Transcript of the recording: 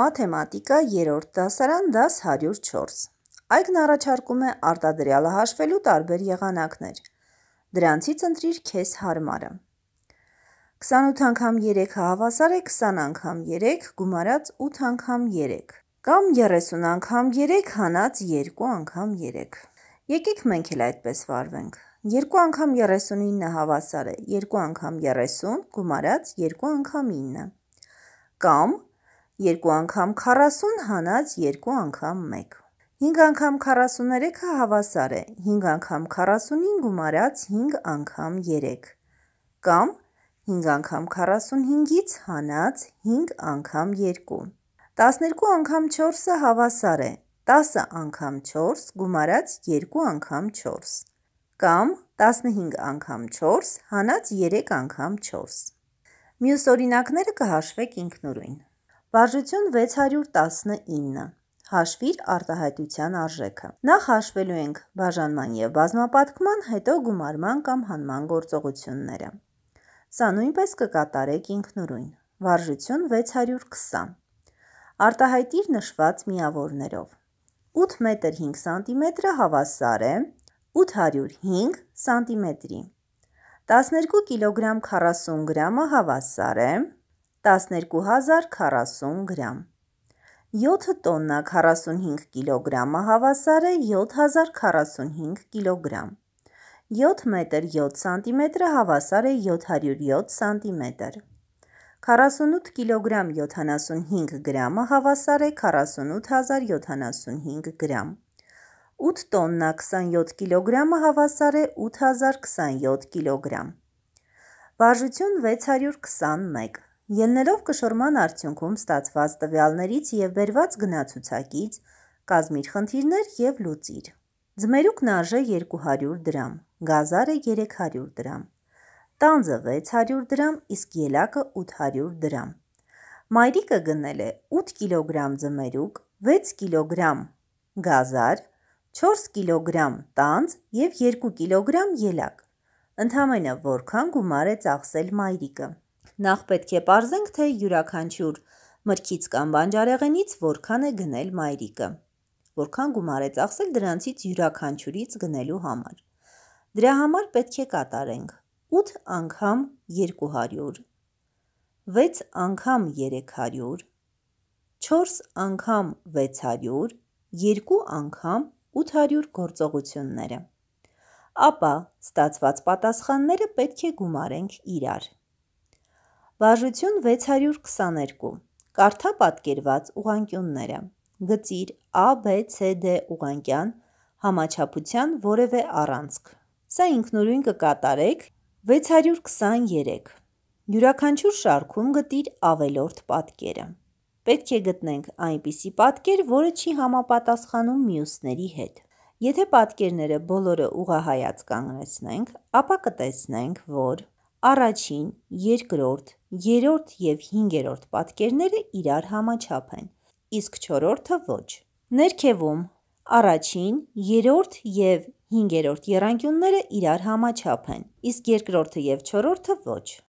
Մաթեմատիկա 3-րդ դասարան, դաս 104։ Այգն առաջարկում է արտադրյալը հաշվելու տարբեր եղանակներ։ Դրանցից ընտրիր քեզ հարմարը։ 28 անգամ 3-ը հավասար է 20 անգամ 3 գումարած 8 անգամ 3 կամ 30 անգամ 3 հանած 2 անգամ 3։ Եկեք մենք էլ այդպես վարվենք։ 2 անգամ 39-ը հավասար է 2 անգամ 30 գումարած 2 անգամ 9 կամ 3 2 անգամ 40 հանած 2 անգամ 1։ 5 անգամ 43-ը հավասար է 5 անգամ 45 գումարած 5 անգամ 3 կամ 5 անգամ 45-ից հանած 5 անգամ 2։ 12 անգամ 4-ը հավասար է 10 անգամ 4 գումարած 2 անգամ 4 կամ 15 անգամ 4 հանած 3 անգամ 4։ Մյուս օրինակները կհաշվեք ինքնուրույն։ Վարժություն 619 Հաշվիր արտահայտության արժեքը։ Նախ հաշվելու ենք բաժանման եւ բազմապատկման, հետո գումարման կամ հանման գործողությունները։ Սա նույնպես կկատարեք ինքնուրույն։ Վարժություն 620։ Արտահայտիր նշված միավորներով։ 8 մետր 5 սանտիմետրը հավասար է 805 սանտիմետրի։ 12 կիլոգրամ 40 գրամը հավասար է 1 12040 գրամ։ 7 տոննա 45 կիլոգրամը հավասար է 7045 կիլոգրամ։ 7 մետր 7 սանտիմետրը հավասար է 707 սանտիմետր։ 48 կիլոգրամ 75 գրամը հավասար է 48075 գրամ։ 8 տոննա 27 կիլոգրամը հավասար է 8027 կիլոգրամ։ Վարժություն 621 Ելնելով կշռման արդյունքում ստացված տվյալներից եւ բերված գնացուցակից կազմիր խնդիրներ եւ լուծիր։ Ձմերուկն արժե 200 դրամ, գազարը 300 դրամ, տանձը 600 դրամ, իսկ ելակը 800 դրամ։ Մայրիկը գնել է 8 կիլոգրամ ձմերուկ, 6 կիլոգրամ գազար, 4 կիլոգրամ տանձ եւ 2 կիլոգրամ ելակ։ Ընդամենը որքան գումար է ծախսել մայրիկը։ Նախ պետք է ողրզենք, թե յուրաքանչյուր մրգից կամ բանջարեղենից որքան է գնել մայրիկը, որքան գումար է ծախսել դրանցից յուրաքանչյուրից գնելու համար։ Դրա համար պետք է կատարենք 8 անգամ 200, 6 անգամ 300, 4 անգամ 600, 2 անգամ 800 գործողությունները։ Ապա ստացված պատասխանները պետք է գումարենք իրար։ Վարժություն 622։ Կարդա պատկերված ուղանկյունները։ Գծիր A, B, C, D ուղանկյան համաչափության որևէ առանցք։ Սա ինքնուրույն կկատարեք 623։ Յուրաքանչյուր շարքում գտիր ավելորդ պատկերը։ Պետք է գտնենք այնպիսի պատկեր, որը չի համապատասխանում մյուսների հետ։ Եթե պատկերները բոլորը ուղահայաց կանգնեցնենք, ապա կտեսնենք, որ առաջին, երկրորդ, 3-րդ եւ 5-րդ պատկերները իրար համաչափ են, իսկ 4-րդը ոչ։ Ներքևում առաջին, 3-րդ եւ 5-րդ եռանկյունները իրար համաչափ են, իսկ երկրորդը եւ 4-րդը ոչ։